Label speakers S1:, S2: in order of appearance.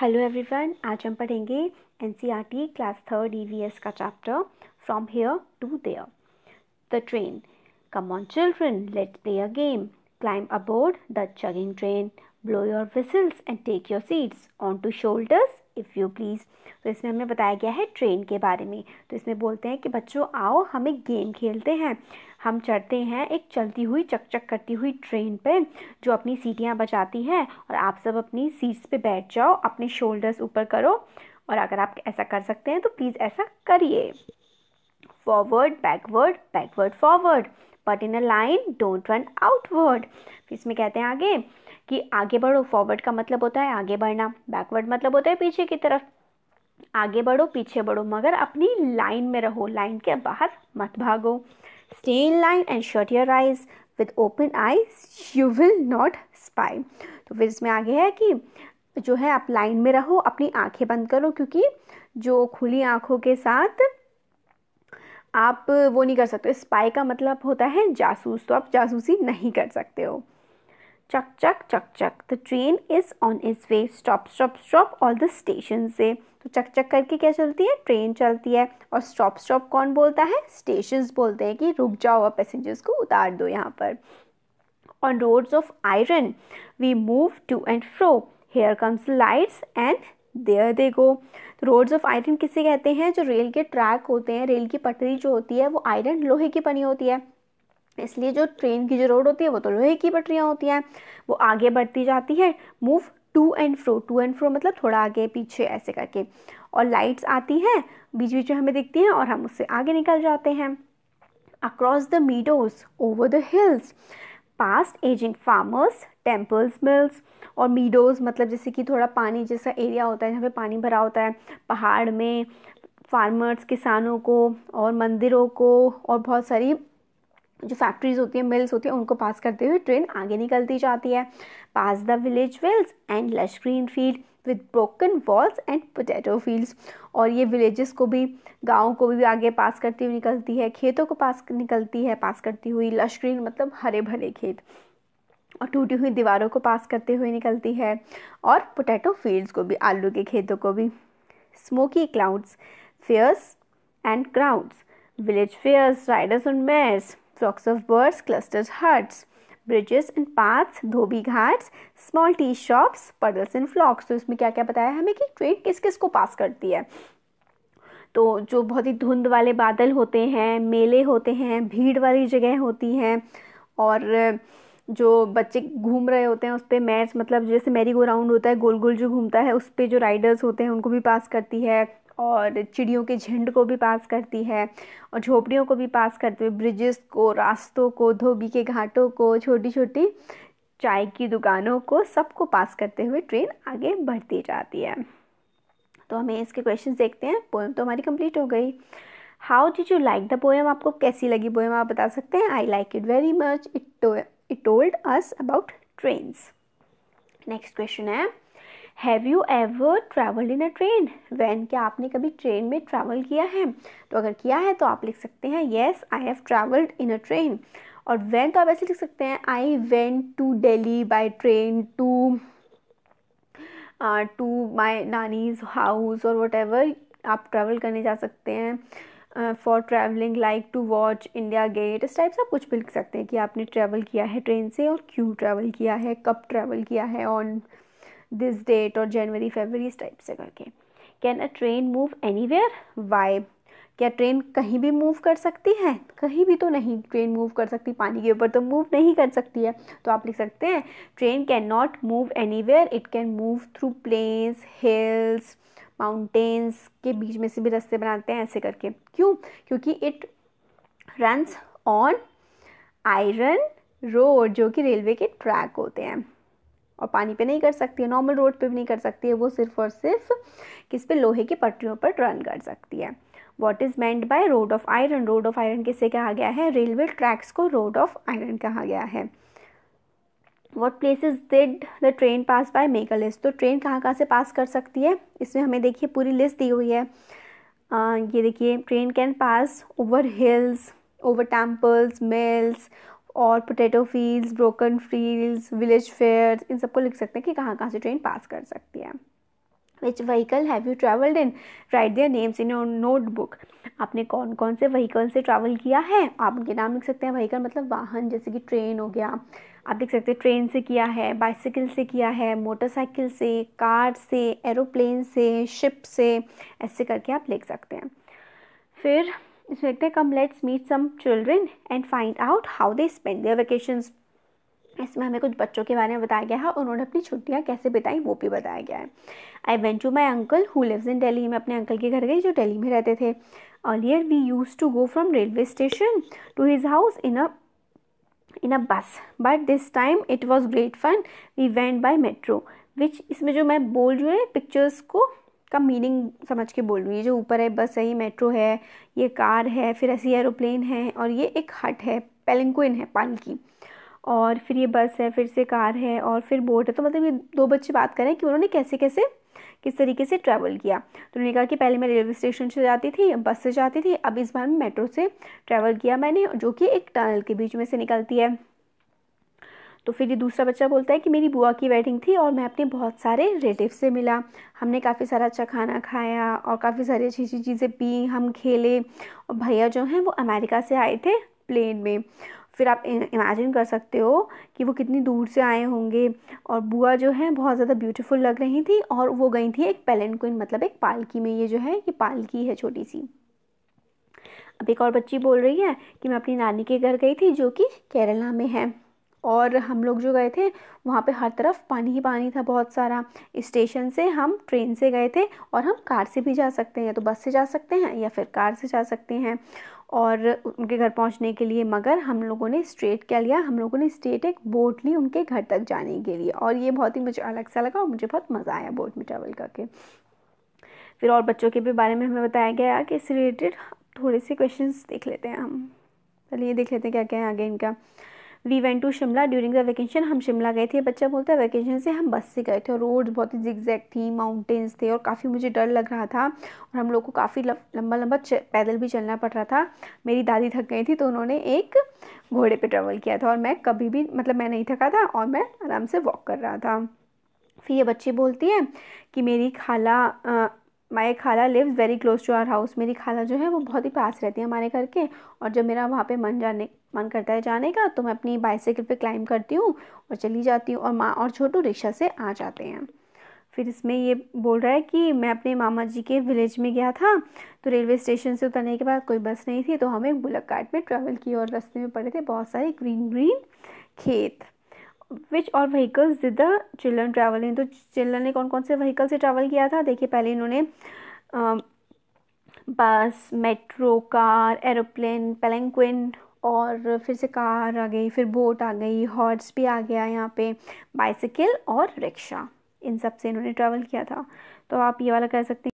S1: hello everyone आज हम पढ़ेंगे एनसीईआरटी क्लास थर्ड ईवीएस का chapter from here to there the train come on children let play a game climb aboard the chugging train blow your whistles and take your seats on to shoulders if you please तो इसमें हमें बताया गया है train के बारे में तो इसमें बोलते हैं कि बच्चों आओ हम एक गेम खेलते हैं हम चढ़ते हैं एक चलती हुई चकचक करती हुई ट्रेन पे जो अपनी सीटियाँ बचाती है और आप सब अपनी सीट्स पे बैठ जाओ अपने शोल्डर्स ऊपर करो और अगर आप ऐसा कर सकते हैं तो प्लीज़ ऐसा करिए forward backward backward forward but in a line don't run outward इसमें कहते हैं आगे कि आगे बढ़ो फॉरवर्ड का मतलब होता है आगे बढ़ना बैकवर्ड मतलब होता है पीछे की तरफ आगे बढ़ो पीछे बढ़ो मगर अपनी लाइन में रहो लाइन के बाहर मत भागो stay in line and shut your eyes with open eyes you will not spy तो फिर इसमें आगे है कि जो है आप लाइन में रहो अपनी आंखें बंद करो क्योंकि जो खुली आंखों के साथ आप वो नहीं कर सकते स्पाई का मतलब होता है जासूस तो आप जासूसी नहीं कर सकते हो chug chug chug chug the train is on is way stop stop stop all the station से तो चक चक करके क्या चलती है ट्रेन चलती है और स्टॉप स्टॉप कौन बोलता है स्टेशन बोलते हैं कि रुक जाओ और पैसेंजर्स को उतार दो यहाँ पर on roads of iron we move to and fro here comes lights and there they go roads of iron किसे कहते हैं जो रेल के ट्रैक होते हैं रेल की पटरी जो होती है वो आयरन लोहे की बनी होती है इसलिए जो ट्रेन की जो रोड होती है वो तो लोहे की पटरियाँ होती हैं वो आगे बढ़ती जाती है move to and fro to and fro मतलब थोड़ा आगे पीछे ऐसे करके और लाइट्स आती हैं बीच बीच में हमें दिखती हैं और हम उससे आगे निकल जाते हैं across the meadows over the hills past aging farmers temples mills और मीडोज मतलब जैसे कि थोड़ा पानी जैसा एरिया होता है जहाँ पे पानी भरा होता है पहाड़ में फार्मर्स किसानों को और मंदिरों को और बहुत सारी जो फैक्ट्रीज होती है मिल्स होती है उनको पास करते हुए ट्रेन आगे निकलती जाती है pass the village wells and lush green field with broken walls and potato fields और ये विलेजेस को भी गाँव को भी आगे पास करती हुई निकलती है खेतों को पास निकलती है पास करती हुई लश ग्रीन मतलब हरे भरे खेत और टूटी हुई दीवारों को पास करते हुए निकलती है और पोटैटो फील्ड्स को भी आलू के खेतों को भी smoky clouds fairs and crowds village fairs riders and mayors flocks of birds, clustered huts, bridges and पार्थ dhobi ghats small tea shops puddles and flocks तो इसमें क्या क्या बताया हमें कि ट्रेन किस किस को पास करती है तो जो बहुत ही धुंध वाले बादल होते हैं मेले होते हैं भीड़ वाली जगह होती हैं और जो बच्चे घूम रहे होते हैं उस पर मैच मतलब जैसे मेरी गो राउंड होता है गोल गोल जो घूमता है उस पर जो राइडर्स होते हैं उनको भी पास करती है और चिड़ियों के झुंड को भी पास करती है और झोपड़ियों को भी पास करते हुए ब्रिजेस को रास्तों को धोबी के घाटों को छोटी छोटी चाय की दुकानों को सबको पास करते हुए ट्रेन आगे बढ़ती जाती है तो हमें इसके क्वेश्चन देखते हैं पोएम तो हमारी कंप्लीट हो गई how did you like the poem आपको कैसी लगी पोएम आप बता सकते हैं I like it very much it it told us about trains next question है have you ever travelled in a train van क्या आपने कभी ट्रेन में ट्रैवल किया है तो अगर किया है तो आप लिख सकते हैं yes I have travelled in a train और वैन तो आप ऐसे लिख सकते हैं I went to Delhi by train to to my नानीज हाउस और वट एवर आप ट्रैवल करने जा सकते हैं for travelling like to watch India Gate इस टाइप से आप कुछ भी लिख सकते हैं कि आपने ट्रैवल किया है ट्रेन से और क्यों ट्रैवल किया है कब ट्रैवल किया है ऑन दिस डेट और जनवरी फेबररी इस टाइप से करके can a train move anywhere why क्या ट्रेन कहीं भी मूव कर सकती है कहीं भी तो नहीं ट्रेन मूव कर सकती पानी के ऊपर तो मूव नहीं कर सकती है तो आप लिख सकते हैं train can not move anywhere it can move through plains hills mountains के बीच में से भी रास्ते बनाते हैं ऐसे करके क्यों क्योंकि it runs on iron road जो कि रेलवे के ट्रैक होते हैं और पानी पे नहीं कर सकती है नॉर्मल रोड पे भी नहीं कर सकती है वो सिर्फ और सिर्फ किस पे लोहे की पटरियों पर रन कर सकती है what is meant by road of iron road of iron किसे कहा गया है रेलवे ट्रैक्स को रोड ऑफ आयरन कहा गया है what places did the train pass by make a list तो ट्रेन कहाँ कहाँ से पास कर सकती है इसमें हमें देखिए पूरी लिस्ट दी हुई है आ, ये देखिए train can pass over hills over temples mills और potato fields broken fields village fair इन सबको लिख सकते हैं कि कहाँ कहाँ से ट्रेन पास कर सकती है which vehicle have you travelled in write their names in your notebook आपने कौन कौन से व्हीकल से ट्रैवल किया है आप उनके नाम लिख सकते हैं व्हीकल मतलब वाहन जैसे कि ट्रेन हो गया आप लिख सकते हैं ट्रेन से किया है बाइसिकल से किया है मोटरसाइकिल से कार से एरोप्लेन से शिप से ऐसे करके आप लिख सकते हैं फिर इस व्यक्ति come let's meet some children and find out how they spend their vacations इसमें हमें कुछ बच्चों के बारे में बताया गया है उन्होंने अपनी छुट्टियाँ कैसे बिताई वो भी बताया गया है I went to my uncle who lives in Delhi मैं अपने अंकल के घर गई जो डेली में रहते थे earlier we use to go from railway station to his house in a in a bus but this time it was great fun we went by metro which इसमें जो मैं बोल रही हूँ पिक्चर्स को का मीनिंग समझ के बोल रही है जो ऊपर है बस है ये मेट्रो है ये कार है फिर ऐसी एरोप्लेन है और ये एक हट है पेलिंगुइन है पानी की और फिर ये बस है फिर से कार है और फिर बोट है तो मतलब ये दो बच्चे बात करें कि उन्होंने कैसे कैसे किस तरीके से ट्रैवल किया तो उन्होंने कहा कि पहले मैं रेलवे स्टेशन से जाती थी बस से जाती थी अब इस बार मैं मेट्रो से ट्रैवल किया मैंने जो कि एक टनल के बीच में से निकलती है तो फिर ये दूसरा बच्चा बोलता है कि मेरी बुआ की वेडिंग थी और मैं अपने बहुत सारे रिलेटिव से मिला हमने काफ़ी सारा अच्छा खाना खाया और काफ़ी सारी अच्छी अच्छी चीज़ें पी हम खेले और भैया जो हैं वो अमेरिका से आए थे प्लेन में फिर आप इमेजिन कर सकते हो कि वो कितनी दूर से आए होंगे और बुआ जो है बहुत ज़्यादा ब्यूटीफुल लग रही थी और वो गई थी एक पेलेनकुइन मतलब एक पालकी में ये जो है ये पालकी है छोटी सी अब एक और बच्ची बोल रही है कि मैं अपनी नानी के घर गई थी जो कि केरला में है और हम लोग जो गए थे वहाँ पे हर तरफ पानी ही पानी था बहुत सारा स्टेशन से हम ट्रेन से गए थे और हम कार से भी जा सकते हैं या तो बस से जा सकते हैं या फिर कार से जा सकते हैं और उनके घर पहुंचने के लिए मगर हम लोगों ने स्ट्रेट क्या लिया हम लोगों ने स्ट्रेट एक बोट ली उनके घर तक जाने के लिए और ये बहुत ही मुझे अलग सा लगा और मुझे बहुत मज़ा आया बोट में ट्रैवल करके फिर और बच्चों के भी बारे में हमें बताया गया कि इससे रिलेटेड थोड़े से क्वेश्चंस देख लेते हैं हम चलिए देख लेते हैं क्या क्या है आगे इनका we went to Shimla during the vacation हम शिमला गए थे बच्चा बोलता है वैकेशन से हम बस से गए थे और रोड बहुत ही जिग्जैग थी माउंटेन्स थे और काफ़ी मुझे डर लग रहा था और हम लोग को काफ़ी लंबा लंबा पैदल भी चलना पड़ रहा था मेरी दादी थक गई थी तो उन्होंने एक घोड़े पर ट्रेवल किया था और मैं कभी भी मतलब मैं नहीं थका था और मैं आराम से वॉक कर रहा था फिर ये बच्ची बोलती है कि मेरी खाला my khala lives very close to our house मेरी खाला जो है वो बहुत ही पास रहती है हमारे घर के और जब मेरा वहाँ पे मन जाने मन करता है जाने का तो मैं अपनी बाइसाइकिल पे क्लाइम करती हूँ और चली जाती हूँ और माँ और छोटू रिक्शा से आ जाते हैं फिर इसमें ये बोल रहा है कि मैं अपने मामा जी के विलेज में गया था तो रेलवे स्टेशन से उतरने के बाद कोई बस नहीं थी तो हम एक बुलक कार्ट में ट्रैवल किए और रास्ते में पड़े थे बहुत सारे ग्रीन ग्रीन खेत विच और vehicles did the children travel in तो चिल्ड्रन ने कौन कौन से व्हीकल से ट्रैवल किया था देखिए पहले इन्होंने बस मेट्रो कार एरोप्लेन पेलेंक्विन और फिर से कार आ गई फिर बोट आ गई हॉर्स भी आ गया यहाँ पे बाइसिकल और रिक्शा इन सब से इन्होंने ट्रैवल किया था तो आप ये वाला कह सकते हैं